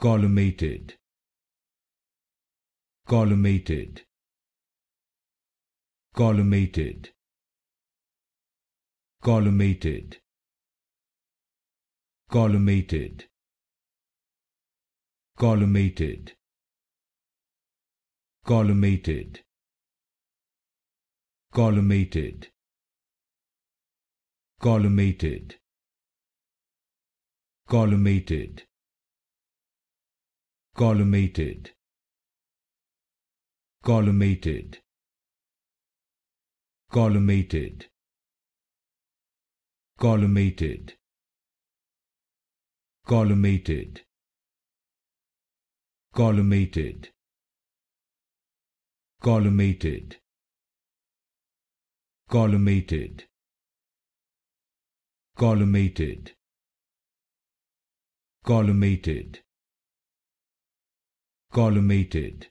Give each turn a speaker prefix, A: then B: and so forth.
A: collimated collimated collimated collimated collimated collimated collimated collimated collimated collimated collimated collimated collimated collimated collimated collimated collimated collimated collimated collimated collimated